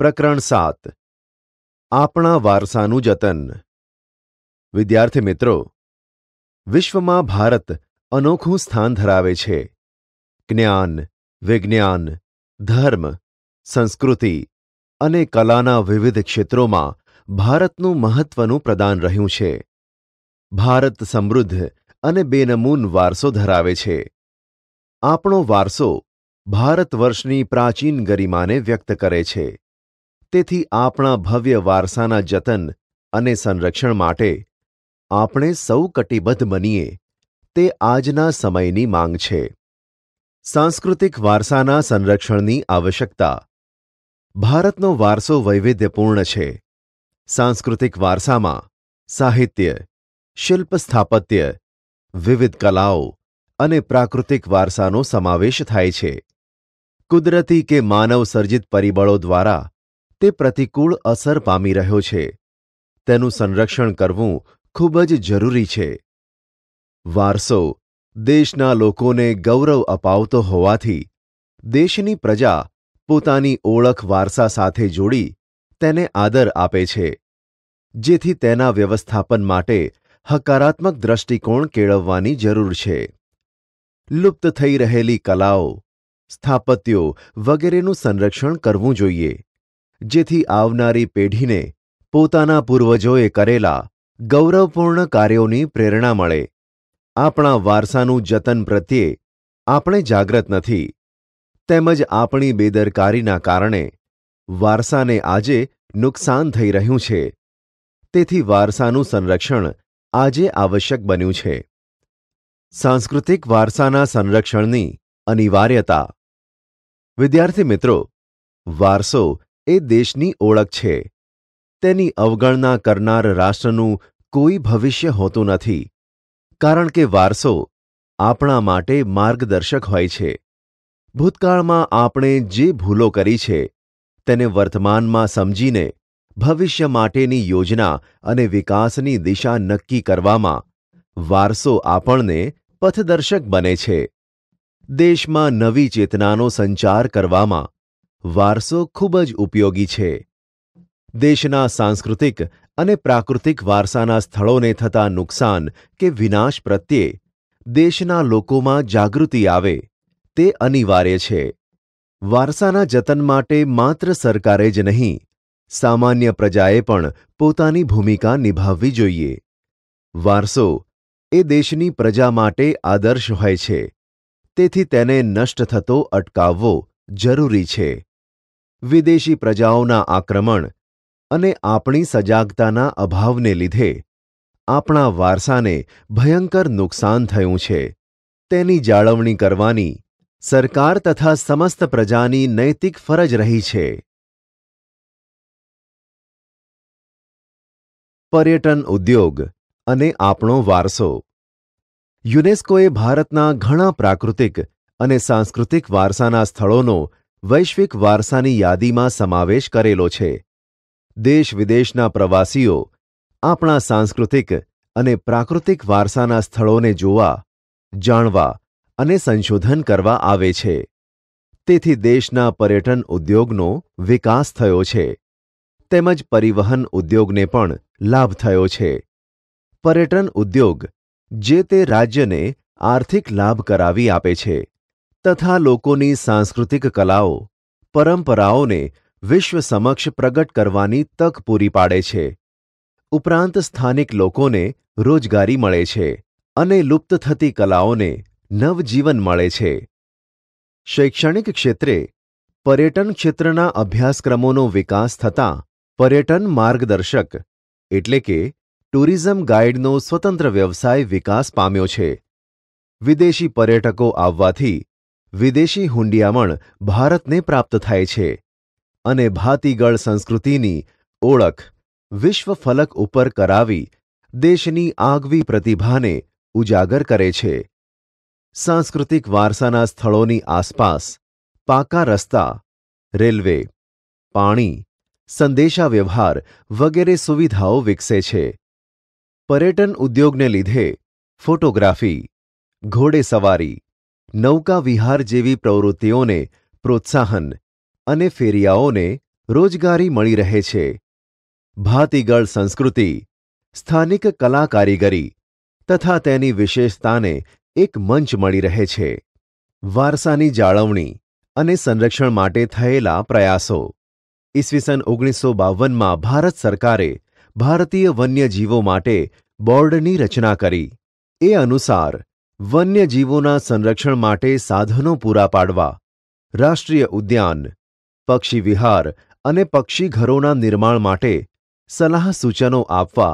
પ્રકરણ સાત આપણા વારસાનું જતન વિદ્યાર્થી મિત્રો વિશ્વમાં ભારત અનોખું સ્થાન ધરાવે છે જ્ઞાન વિજ્ઞાન ધર્મ સંસ્કૃતિ અને કલાના વિવિધ ક્ષેત્રોમાં ભારતનું મહત્વનું પ્રદાન રહ્યું છે ભારત સમૃદ્ધ અને બેનમૂન વારસો ધરાવે છે આપણો વારસો ભારત વર્ષની પ્રાચીન ગરિમાને વ્યક્ત કરે છે તેથી આપણા ભવ્ય વારસાના જતન અને સંરક્ષણ માટે આપણે સૌ કટિબદ્ધ બનીએ તે આજના સમયની માંગ છે સાંસ્કૃતિક વારસાના સંરક્ષણની આવશ્યકતા ભારતનો વારસો વૈવિધ્યપૂર્ણ છે સાંસ્કૃતિક વારસામાં સાહિત્ય શિલ્પ સ્થાપત્ય વિવિધ કલાઓ અને પ્રાકૃતિક વારસાનો સમાવેશ થાય છે કુદરતી કે માનવ સર્જિત પરિબળો દ્વારા તે પ્રતિકૂળ અસર પામી રહ્યો છે તેનું સંરક્ષણ કરવું ખૂબ જ જરૂરી છે વારસો દેશના લોકોને ગૌરવ અપાવતો હોવાથી દેશની પ્રજા પોતાની ઓળખ વારસા સાથે જોડી તેને આદર આપે છે જેથી તેના વ્યવસ્થાપન માટે હકારાત્મક દ્રષ્ટિકોણ કેળવવાની જરૂર છે લુપ્ત થઈ રહેલી કલાઓ સ્થાપત્યો વગેરેનું સંરક્ષણ કરવું જોઈએ જેથી આવનારી પેઢીને પોતાના પૂર્વજોએ કરેલા ગૌરવપૂર્ણ કાર્યોની પ્રેરણા મળે આપણા વારસાનું જતન પ્રત્યે આપણે જાગ્રત નથી તેમજ આપણી બેદરકારીના કારણે વારસાને આજે નુકસાન થઈ રહ્યું છે તેથી વારસાનું સંરક્ષણ આજે આવશ્યક બન્યું છે સાંસ્કૃતિક વારસાના સંરક્ષણની અનિવાર્યતા વિદ્યાર્થી મિત્રો વારસો એ દેશની ઓળખ છે તેની અવગણના કરનાર રાષ્ટ્રનું કોઈ ભવિષ્ય હોતું નથી કારણ કે વારસો આપણા માટે માર્ગદર્શક હોય છે ભૂતકાળમાં આપણે જે ભૂલો કરી છે તેને વર્તમાનમાં સમજીને ભવિષ્ય માટેની યોજના અને વિકાસની દિશા નક્કી કરવામાં વારસો આપણને પથદર્શક બને છે દેશમાં નવી ચેતનાનો સંચાર કરવામાં વારસો ખૂબ જ ઉપયોગી છે દેશના સાંસ્કૃતિક અને પ્રાકૃતિક વારસાના સ્થળોને થતા નુકસાન કે વિનાશ પ્રત્યે દેશના લોકોમાં જાગૃતિ આવે તે અનિવાર્ય છે વારસાના જતન માટે માત્ર સરકારે જ નહીં સામાન્ય પ્રજાએ પણ પોતાની ભૂમિકા નિભાવવી જોઈએ વારસો એ દેશની પ્રજા માટે આદર્શ હોય છે તેથી તેને નષ્ટ થતો અટકાવવો જરૂરી છે વિદેશી પ્રજાઓના આક્રમણ અને આપણી સજાગતાના અભાવને લીધે આપણા વારસાને ભયંકર નુકસાન થયું છે તેની જાળવણી કરવાની સરકાર તથા સમસ્ત પ્રજાની નૈતિક ફરજ રહી છે પર્યટન ઉદ્યોગ અને આપણો વારસો યુનેસ્કોએ ભારતના ઘણા પ્રાકૃતિક અને સાંસ્કૃતિક વારસાના સ્થળોનો વૈશ્વિક વારસાની યાદીમાં સમાવેશ કરેલો છે દેશ વિદેશના પ્રવાસીઓ આપણા સાંસ્કૃતિક અને પ્રાકૃતિક વારસાના સ્થળોને જોવા જાણવા અને સંશોધન કરવા આવે છે તેથી દેશના પર્યટન ઉદ્યોગનો વિકાસ થયો છે તેમજ પરિવહન ઉદ્યોગને પણ લાભ થયો છે પર્યટન ઉદ્યોગ જે તે રાજ્યને આર્થિક લાભ કરાવી આપે છે તથા લોકોની સાંસ્કૃતિક કલાઓ પરંપરાઓને વિશ્વ સમક્ષ પ્રગટ કરવાની તક પૂરી પાડે છે ઉપરાંત સ્થાનિક લોકોને રોજગારી મળે છે અને લુપ્ત થતી કલાઓને નવજીવન મળે છે શૈક્ષણિક ક્ષેત્રે પર્યટન ક્ષેત્રના અભ્યાસક્રમોનો વિકાસ થતાં પર્યટન માર્ગદર્શક એટલે કે ટુરિઝમ ગાઈડનો સ્વતંત્ર વ્યવસાય વિકાસ પામ્યો છે વિદેશી પર્યટકો આવવાથી વિદેશી હુંડિયામણ ભારતને પ્રાપ્ત થાય છે અને ભાતીગળ સંસ્કૃતિની ઓળખ વિશ્વ ફલક ઉપર કરાવી દેશની આગવી પ્રતિભાને ઉજાગર કરે છે સાંસ્કૃતિક વારસાના સ્થળોની આસપાસ પાકા રસ્તા રેલવે પાણી સંદેશાવ્યવહાર વગેરે સુવિધાઓ વિકસે છે પર્યટન ઉદ્યોગને લીધે ફોટોગ્રાફી ઘોડેસવારી નૌકા વિહાર જેવી પ્રવૃત્તિઓને પ્રોત્સાહન અને ફેરિયાઓને રોજગારી મળી રહે છે ભાતીગળ સંસ્કૃતિ સ્થાનિક કલા કારીગરી તથા તેની વિશેષતાને એક મંચ મળી રહે છે વારસાની જાળવણી અને સંરક્ષણ માટે થયેલા પ્રયાસો ઈસવીસન ઓગણીસો બાવનમાં ભારત સરકારે ભારતીય વન્યજીવો માટે બોર્ડની રચના કરી એ અનુસાર વન્યજીવોના સંરક્ષણ માટે સાધનો પૂરા પાડવા રાષ્ટ્રીય ઉદ્યાન પક્ષી વિહાર અને પક્ષીઘરોના નિર્માણ માટે સલાહ સૂચનો આપવા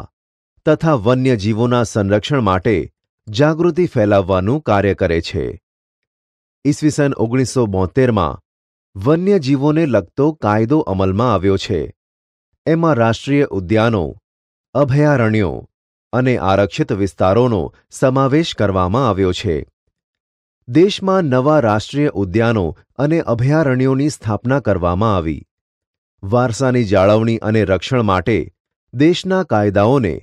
તથા વન્યજીવોના સંરક્ષણ માટે જાગૃતિ ફેલાવવાનું કાર્ય કરે છે ઈસવીસન ઓગણીસો બોતેરમાં વન્યજીવોને લગતો કાયદો અમલમાં આવ્યો છે એમાં રાષ્ટ્રીય ઉદ્યાનો અભયારણ્યો અને આરક્ષિત વિસ્તારોનો સમાવેશ કરવામાં આવ્યો છે દેશમાં નવા રાષ્ટ્રીય ઉદ્યાનો અને અભયારણ્યોની સ્થાપના કરવામાં આવી વારસાની જાળવણી અને રક્ષણ માટે દેશના કાયદાઓને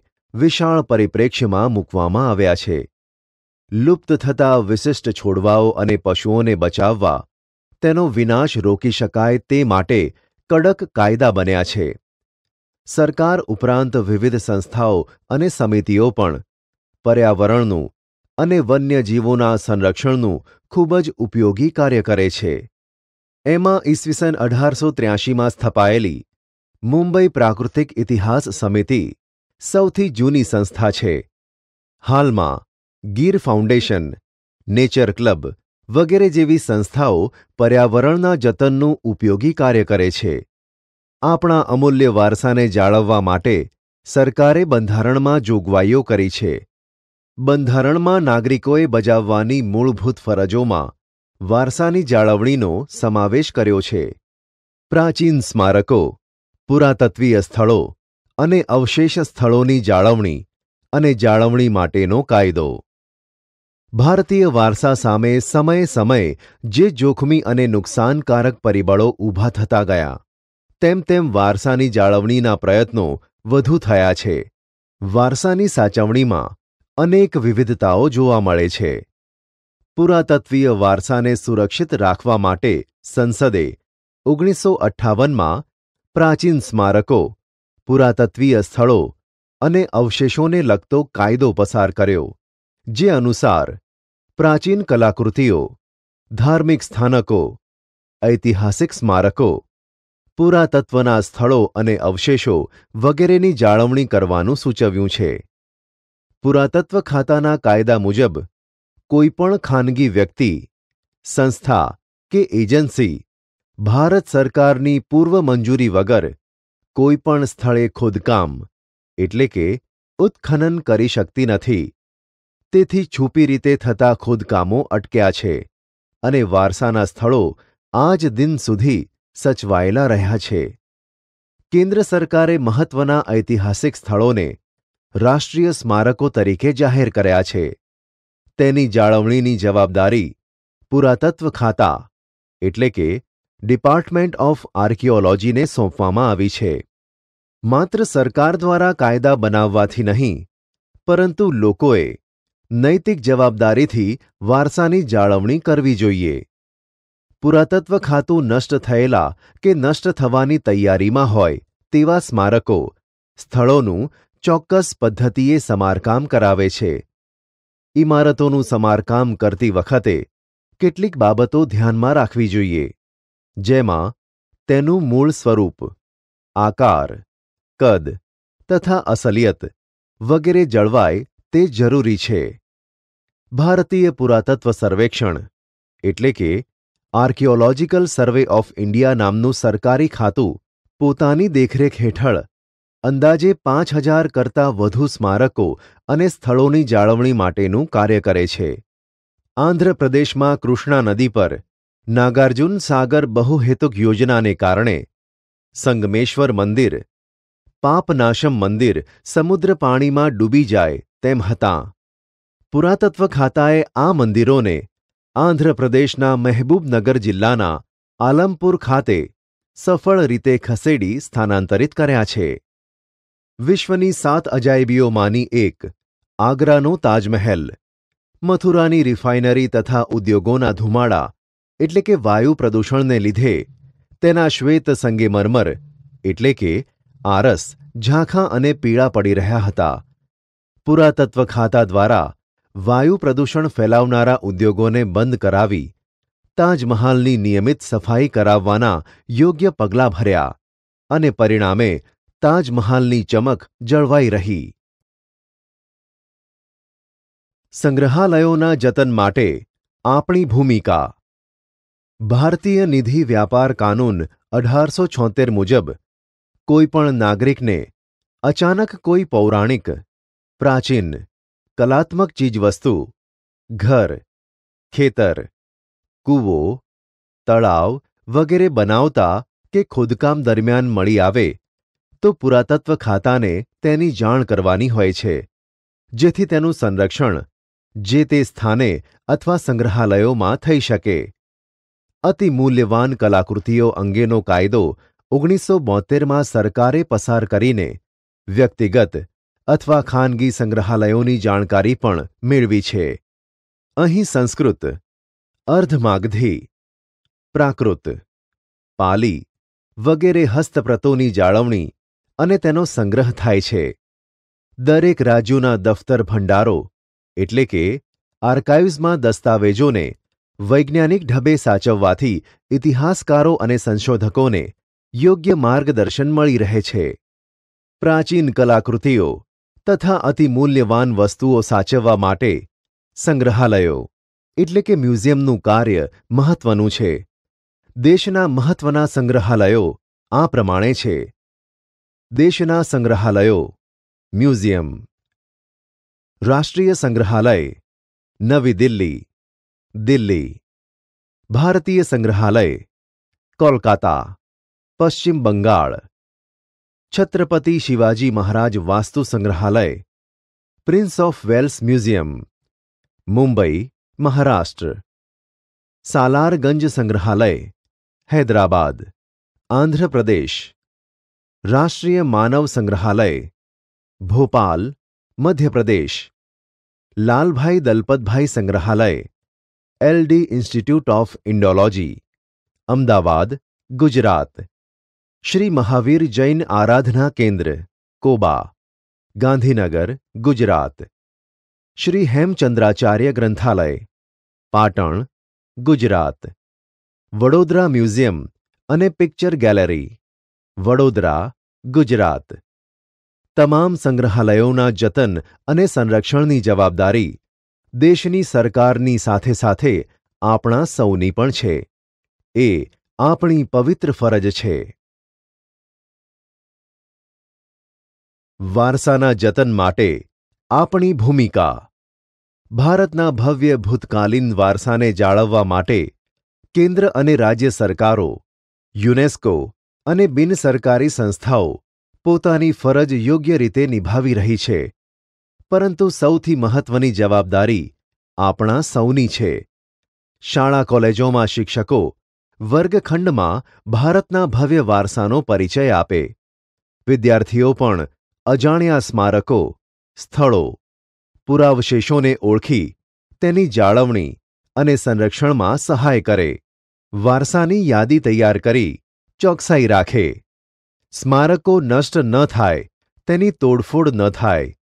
વિશાળ પરિપ્રેક્ષ્યમાં મૂકવામાં આવ્યા છે લુપ્ત થતા વિશિષ્ટ છોડવાઓ અને પશુઓને બચાવવા તેનો વિનાશ રોકી શકાય તે માટે કડક કાયદા બન્યા છે સરકાર ઉપરાંત વિવિધ સંસ્થાઓ અને સમિતિઓ પણ પર્યાવરણનું અને વન્યજીવોના સંરક્ષણનું ખૂબ જ ઉપયોગી કાર્ય કરે છે એમાં ઈસવીસન અઢારસો ત્ર્યાસીમાં સ્થપાયેલી મુંબઈ પ્રાકૃતિક ઇતિહાસ સમિતિ સૌથી જૂની સંસ્થા છે હાલમાં ગીર ફાઉન્ડેશન નેચર ક્લબ વગેરે જેવી સંસ્થાઓ પર્યાવરણના જતનનું ઉપયોગી કાર્ય કરે છે આપણા અમૂલ્ય વારસાને જાળવવા માટે સરકારે બંધારણમાં જોગવાઈઓ કરી છે બંધારણમાં નાગરિકોએ બજાવવાની મૂળભૂત ફરજોમાં વારસાની જાળવણીનો સમાવેશ કર્યો છે પ્રાચીન સ્મારકો પુરાતત્વીય સ્થળો અને અવશેષ સ્થળોની જાળવણી અને જાળવણી માટેનો કાયદો ભારતીય વારસા સામે સમયે સમયે જે જોખમી અને નુકસાનકારક પરિબળો ઊભા થતા ગયા તેમ તેમ વારસાની જાળવણીના પ્રયત્નો વધુ થયા છે વારસાની સાચવણીમાં અનેક વિવિધતાઓ જોવા મળે છે પુરાતત્વીય વારસાને સુરક્ષિત રાખવા માટે સંસદે ઓગણીસો અઠ્ઠાવનમાં પ્રાચીન સ્મારકો પુરાતત્વીય સ્થળો અને અવશેષોને લગતો કાયદો પસાર કર્યો જે અનુસાર પ્રાચીન કલાકૃતિઓ ધાર્મિક સ્થાનકો ઐતિહાસિક સ્મારકો પુરાતત્વના સ્થળો અને અવશેષો વગેરેની જાળવણી કરવાનું સૂચવ્યું છે પુરાતત્વ ખાતાના કાયદા મુજબ કોઈપણ ખાનગી વ્યક્તિ સંસ્થા કે એજન્સી ભારત સરકારની પૂર્વ મંજૂરી વગર કોઈપણ સ્થળે ખોદકામ એટલે કે ઉત્ખનન કરી શકતી નથી તેથી છૂપી રીતે થતા ખોદકામો અટક્યા છે અને વારસાના સ્થળો આજ દિન સુધી સચવાયેલા રહ્યા છે કેન્દ્ર સરકારે મહત્વના ઐતિહાસિક સ્થળોને રાષ્ટ્રીય સ્મારકો તરીકે જાહેર કર્યા છે તેની જાળવણીની જવાબદારી પુરાતત્વ ખાતા એટલે કે ડિપાર્ટમેન્ટ ઓફ આર્કિયોલોજીને સોંપવામાં આવી છે માત્ર સરકાર દ્વારા કાયદા બનાવવાથી નહીં પરંતુ લોકોએ નૈતિક જવાબદારીથી વારસાની જાળવણી કરવી જોઈએ પુરાતત્વ ખાતું નષ્ટ થયેલા કે નષ્ટ થવાની તૈયારીમાં હોય તેવા સ્મારકો સ્થળોનું ચોક્કસ પદ્ધતિએ સમારકામ કરાવે છે ઇમારતોનું સમારકામ કરતી વખતે કેટલીક બાબતો ધ્યાનમાં રાખવી જોઈએ જેમાં તેનું મૂળ સ્વરૂપ આકાર કદ તથા અસલિયત વગેરે જળવાય તે જરૂરી છે ભારતીય પુરાતત્વ સર્વેક્ષણ એટલે કે આર્કિયોલોજિકલ સર્વે ઓફ ઇન્ડિયા નામનું સરકારી ખાતું પોતાની દેખરેખ હેઠળ અંદાજે પાંચ હજાર કરતાં વધુ સ્મારકો અને સ્થળોની જાળવણી માટેનું કાર્ય કરે છે આંધ્રપ્રદેશમાં કૃષ્ણા નદી પર નાગાર્જુન સાગર બહુહેતુક યોજનાને કારણે સંગમેશ્વર મંદિર પાપનાશમ મંદિર સમુદ્ર પાણીમાં ડૂબી જાય તેમ હતાં પુરાતત્વ ખાતાએ આ મંદિરોને આંધ્રપ્રદેશના મહેબૂબનગર જિલ્લાના આલમપુર ખાતે સફળ રીતે ખસેડી સ્થાનાંતરિત કર્યા છે વિશ્વની સાત અજાયબીઓમાંની એક આગ્રાનો તાજમહેલ મથુરાની રિફાઇનરી તથા ઉદ્યોગોના ધુમાડા એટલે કે વાયુ પ્રદૂષણને લીધે તેના શ્વેત સંગેમરમર એટલે કે આરસ ઝાંખા અને પીળા પડી રહ્યા હતા પુરાતત્વ ખાતા દ્વારા વાયુ પ્રદૂષણ ફેલાવનારા ઉદ્યોગોને બંધ કરાવી તાજમહાલની નિયમિત સફાઈ કરાવવાના યોગ્ય પગલાં ભર્યા અને પરિણામે તાજમહાલની ચમક જળવાઈ રહી સંગ્રહાલયોના જતન માટે આપણી ભૂમિકા ભારતીય નિધિ વ્યાપાર કાનૂન અઢારસો છોતેર મુજબ કોઈપણ નાગરિકને અચાનક કોઈ પૌરાણિક પ્રાચીન કલાત્મક ચીજવસ્તુ ઘર ખેતર કૂવો તળાવ વગેરે બનાવતા કે ખોદકામ દરમિયાન મળી આવે તો પુરાતત્વ ખાતાને તેની જાણ કરવાની હોય છે જેથી તેનું સંરક્ષણ જે તે સ્થાને અથવા સંગ્રહાલયોમાં થઈ શકે અતિમૂલ્યવાન કલાકૃતિઓ અંગેનો કાયદો ઓગણીસો બોતેરમાં સરકારે પસાર કરીને વ્યક્તિગત અથવા ખાનગી સંગ્રહાલયોની જાણકારી પણ મેળવી છે અહીં સંસ્કૃત અર્ધમાગધી પ્રાકૃત પાલી વગેરે હસ્તપ્રતોની જાળવણી અને તેનો સંગ્રહ થાય છે દરેક રાજ્યોના દફતર ભંડારો એટલે કે આર્કાઇવ્સમાં દસ્તાવેજોને વૈજ્ઞાનિક ઢબે સાચવવાથી ઇતિહાસકારો અને સંશોધકોને યોગ્ય માર્ગદર્શન મળી રહે છે પ્રાચીન કલાકૃતિઓ તથા અતિમૂલ્યવાન વસ્તુઓ સાચવવા માટે સંગ્રહાલયો એટલે કે મ્યુઝિયમનું કાર્ય મહત્વનું છે દેશના મહત્વના સંગ્રહાલયો આ પ્રમાણે છે દેશના સંગ્રહાલયો મ્યુઝિયમ રાષ્ટ્રીય સંગ્રહાલય નવી દિલ્હી દિલ્હી ભારતીય સંગ્રહાલય કોલકાતા પશ્ચિમ Bengal Chhatrapati Shivaji Maharaj Vastu Sangrahalaya prince of Wales museum Mumbai Maharashtra Salarjung Sangrahalaya Hyderabad Andhra प्रदेश राष्ट्रीय मानव संग्रहालय भोपाल मध्य प्रदेश लाल भाई Dalpat Bhai Sangrahalaya LD institute of Indology Ahmedabad Gujarat Shri Mahavir Jain Aradhana Kendra Koba Gandhinagar Gujarat Shri Hemchandracharya Granthalaya Patan Gujarat Vadodara museum અને પિક્ચર ગેલેરી વડોદરા ગુજરાત તમામ સંગ્રહાલયોના જતન અને સંરક્ષણની જવાબદારી દેશની સરકારની સાથે સાથે આપણા સૌની પણ છે એ આપણી પવિત્ર ફરજ છે વારસાના જતન માટે આપણી ભૂમિકા ભારતના ભવ્ય ભૂતકાલીન વારસાને જાળવવા માટે કેન્દ્ર અને રાજ્ય સરકારો યુનેસ્કો અને બિનસરકારી સંસ્થાઓ પોતાની ફરજ યોગ્ય રીતે નિભાવી રહી છે પરંતુ સૌથી મહત્વની જવાબદારી આપણા સૌની છે શાળા કોલેજોમાં શિક્ષકો વર્ગખંડમાં ભારતના ભવ્ય વારસાનો પરિચય આપે વિદ્યાર્થીઓ પણ અજાણ્યા સ્મારકો સ્થળો પુરાવશેષોને ઓળખી તેની જાળવણી અને સંરક્ષણમાં સહાય કરે વારસાની યાદી તૈયાર કરી ચોકસાઈ રાખે સ્મારકો નષ્ટ ન થાય તેની તોડફોડ ન થાય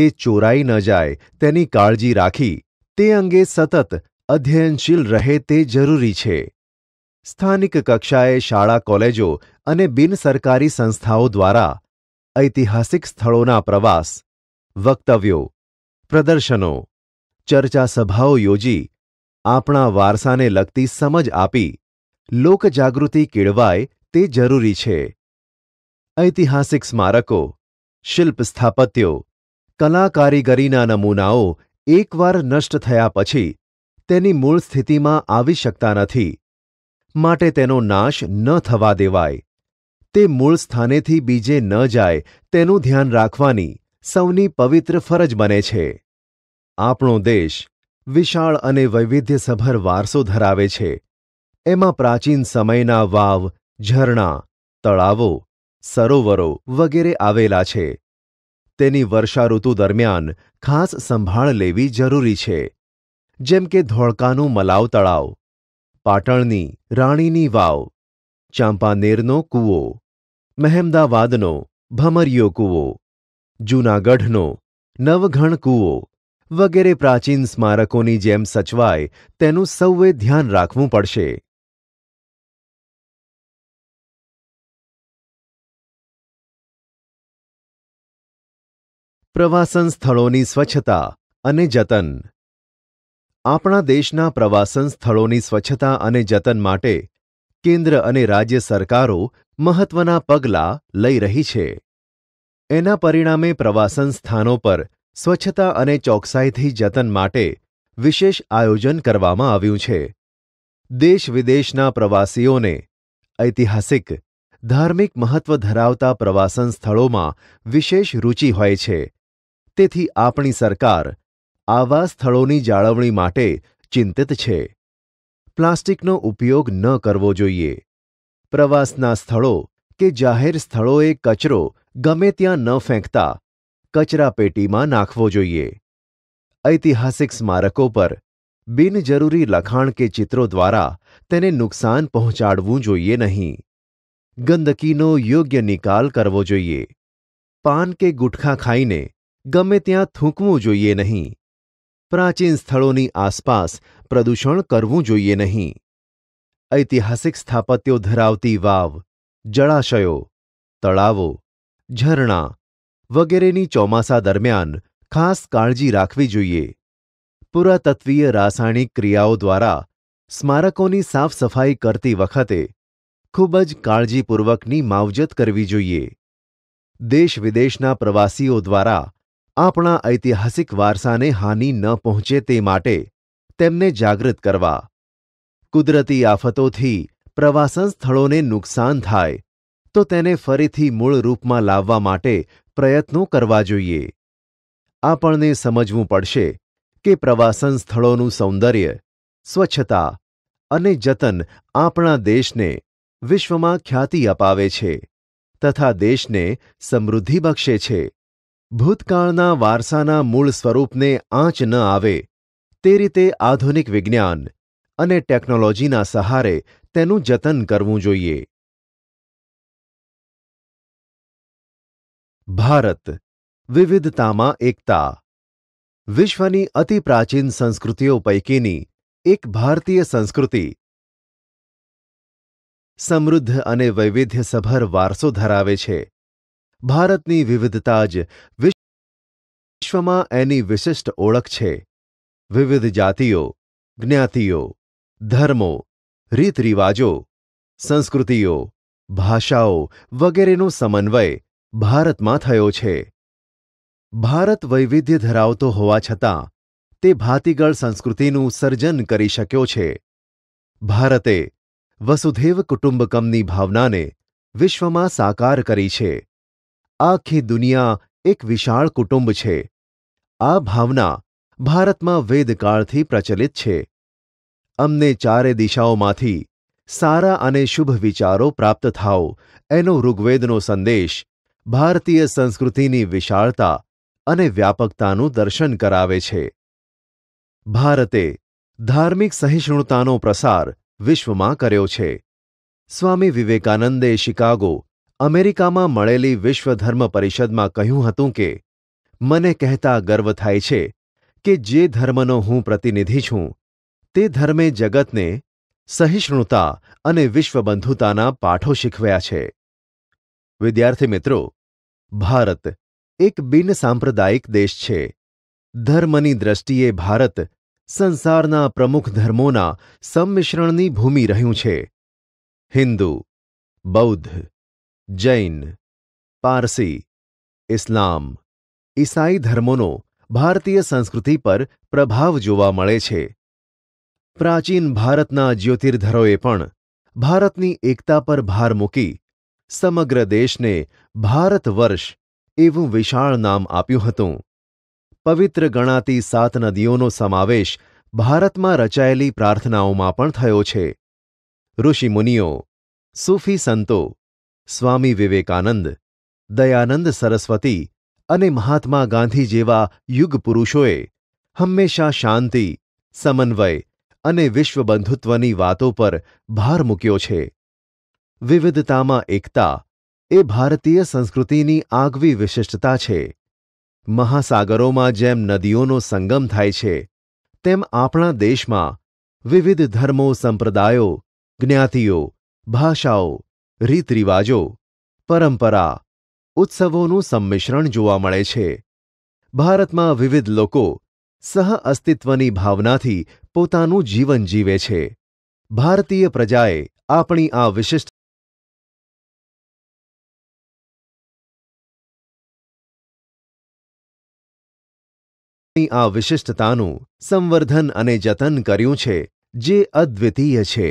તે ચોરાઈ ન જાય તેની કાળજી રાખી તે અંગે સતત અધ્યયનશીલ રહે તે જરૂરી છે સ્થાનિક કક્ષાએ શાળા કોલેજો અને બિનસરકારી સંસ્થાઓ દ્વારા ઐતિહાસિક સ્થળોના પ્રવાસ વક્તવ્યો પ્રદર્શનો ચર્ચા સભાઓ યોજી આપણા વારસાને લગતી સમજ આપી લોકજાગૃતિ કેળવાય તે જરૂરી છે ઐતિહાસિક સ્મારકો શિલ્પ સ્થાપત્યો કલા કારીગરીના નમૂનાઓ એકવાર નષ્ટ થયા પછી તેની મૂળ સ્થિતિમાં આવી શકતા નથી માટે તેનો નાશ ન થવા દેવાય તે મૂળ સ્થાનેથી બીજે ન જાય તેનું ધ્યાન રાખવાની સૌની પવિત્ર ફરજ બને છે આપણો દેશ વિશાળ અને વૈવિધ્યસભર વારસો ધરાવે છે એમાં પ્રાચીન સમયના વાવ ઝરણા તળાવો સરોવરો વગેરે આવેલા છે તેની વર્ષાઋતુ દરમિયાન ખાસ સંભાળ લેવી જરૂરી છે જેમ કે ધોળકાનું મલાવ તળાવ પાટણની રાણીની વાવ ચાંપાનેરનો કૂવો મહેમદાવાદનો ભમરિયો કૂવો જૂનાગઢનો નવઘણ કૂવો વગેરે પ્રાચીન સ્મારકોની જેમ સચવાય તેનું સૌએ ધ્યાન રાખવું પડશે પ્રવાસન સ્થળોની સ્વચ્છતા અને જતન આપણા દેશના પ્રવાસન સ્થળોની સ્વચ્છતા અને જતન માટે કેન્દ્ર અને રાજ્ય સરકારો મહત્વના પગલાં લઈ રહી છે એના પરિણામે પ્રવાસન સ્થાનો પર સ્વચ્છતા અને ચોકસાઈથી જતન માટે વિશેષ આયોજન કરવામાં આવ્યું છે દેશ વિદેશના પ્રવાસીઓને ઐતિહાસિક ધાર્મિક મહત્વ ધરાવતા પ્રવાસન સ્થળોમાં વિશેષ રૂચિ હોય છે તેથી આપણી સરકાર આવા સ્થળોની જાળવણી માટે ચિંતિત છે પ્લાસ્ટિકનો ઉપયોગ ન કરવો જોઈએ પ્રવાસના સ્થળો કે જાહેર સ્થળોએ કચરો ગમે ત્યાં ન ફેંકતા કચરાપેટીમાં નાખવો જોઈએ ઐતિહાસિક સ્મારકો પર બિનજરૂરી લખાણ કે ચિત્રો દ્વારા તેને નુકસાન પહોંચાડવું જોઈએ નહીં ગંદકીનો યોગ્ય નિકાલ કરવો જોઈએ પાન કે ગુટખા ખાઈને ગમે ત્યાં થૂંકવું જોઈએ નહીં પ્રાચીન સ્થળોની આસપાસ પ્રદૂષણ કરવું જોઈએ નહીં ઐતિહાસિક સ્થાપત્યો ધરાવતી વાવ જળાશયો તળાવો ઝરણા વગેરેની ચોમાસા દરમિયાન ખાસ કાળજી રાખવી જોઈએ પુરાતત્વીય રાસાયણિક ક્રિયાઓ દ્વારા સ્મારકોની સાફસફાઈ કરતી વખતે ખૂબ જ કાળજીપૂર્વકની માવજત કરવી જોઈએ દેશ વિદેશના પ્રવાસીઓ દ્વારા આપણા ઐતિહાસિક વારસાને હાનિ ન પહોંચે તે માટે તેમને જાગૃત કરવા કુદરતી આફતોથી પ્રવાસન સ્થળોને નુકસાન થાય તો તેને ફરીથી મૂળ રૂપમાં લાવવા માટે પ્રયત્નો કરવા જોઈએ આપણને સમજવું પડશે કે પ્રવાસન સ્થળોનું સૌંદર્ય સ્વચ્છતા અને જતન આપણા દેશને વિશ્વમાં ખ્યાતિ અપાવે છે તથા દેશને સમૃદ્ધિ બક્ષે છે ભૂતકાળના વારસાના મૂળ સ્વરૂપને આંચ ન આવે તે રીતે આધુનિક વિજ્ઞાન અને ટેકનોલોજીના સહારે તેનું જતન કરવું જોઈએ ભારત વિવિધતામાં એકતા વિશ્વની અતિ પ્રાચીન સંસ્કૃતિઓ પૈકીની એક ભારતીય સંસ્કૃતિ સમૃદ્ધ અને વૈવિધ્યસભર વારસો ધરાવે છે ભારતની વિવિધતા જ વિશ્વમાં એની વિશિષ્ટ ઓળખ છે વિવિધ જાતિઓ જ્ઞાતિઓ ધર્મો રીતરિવાજો સંસ્કૃતિઓ ભાષાઓ વગેરેનો સમન્વય ભારતમાં થયો છે ભારત વૈવિધ્ય ધરાવતો હોવા છતાં તે ભાતીગળ સંસ્કૃતિનું સર્જન કરી શક્યો છે ભારતે વસુધૈવ કુટુંબકમની ભાવનાને વિશ્વમાં સાકાર કરી છે આખી દુનિયા એક વિશાળ કુટુંબ છે આ ભાવના ભારતમાં વેદકાળથી પ્રચલિત છે અમને ચારે દિશાઓમાંથી સારા અને શુભ વિચારો પ્રાપ્ત થાઓ એનો ઋગ્વેદનો સંદેશ ભારતીય સંસ્કૃતિની વિશાળતા અને વ્યાપકતાનું દર્શન કરાવે છે ભારતે ધાર્મિક સહિષ્ણુતાનો પ્રસાર વિશ્વમાં કર્યો છે સ્વામી વિવેકાનંદે શિકાગો અમેરિકામાં મળેલી વિશ્વધર્મ પરિષદમાં કહ્યું હતું કે મને કહેતા ગર્વ થાય છે કે જે ધર્મનો હું પ્રતિનિધિ છું તે ધર્મે જગતને સહિષ્ણુતા અને વિશ્વબંધુતાના પાઠો શીખવ્યા છે વિદ્યાર્થી મિત્રો ભારત એક બિન સાંપ્રદાયિક દેશ છે ધર્મની દ્રષ્ટિએ ભારત સંસારના પ્રમુખ ધર્મોના સંમિશ્રણની ભૂમિ રહ્યું છે હિન્દુ બૌદ્ધ જૈન પારસી ઇસ્લામ ઈસાઈ ધર્મોનો ભારતીય સંસ્કૃતિ પર પ્રભાવ જોવા મળે છે પ્રાચીન ભારતના જ્યોતિર્ધરોએ પણ ભારતની એકતા પર ભાર મૂકી સમગ્ર દેશને ભારત વર્ષ એવું વિશાળ નામ આપ્યું હતું પવિત્ર ગણાતી સાત નદીઓનો સમાવેશ ભારતમાં રચાયેલી પ્રાર્થનાઓમાં પણ થયો છે ઋષિમુનિઓ સૂફી સંતો સ્વામી વિવેકાનંદ દયાનંદ સરસ્વતી અને મહાત્મા ગાંધી જેવા યુગ પુરુષોએ હંમેશા શાંતિ સમન્વય અને વિશ્વબંધુત્વની વાતો પર ભાર મૂક્યો છે વિવિધતામાં એકતા એ ભારતીય સંસ્કૃતિની આગવી વિશિષ્ટતા છે મહાસાગરોમાં જેમ નદીઓનો સંગમ થાય છે તેમ આપણા દેશમાં વિવિધ ધર્મો સંપ્રદાયો જ્ઞાતિઓ ભાષાઓ રીતરિવાજો પરંપરા ઉત્સવોનું સંમિશ્રણ જોવા મળે છે ભારતમાં વિવિધ લોકો સહઅસ્તિત્વની ભાવનાથી પોતાનું જીવન જીવે છે ભારતીય પ્રજાએ આપણી આ વિશિષ્ટ આ વિશિષ્ટતાનું સંવર્ધન અને જતન કર્યું છે જે અદ્વિતીય છે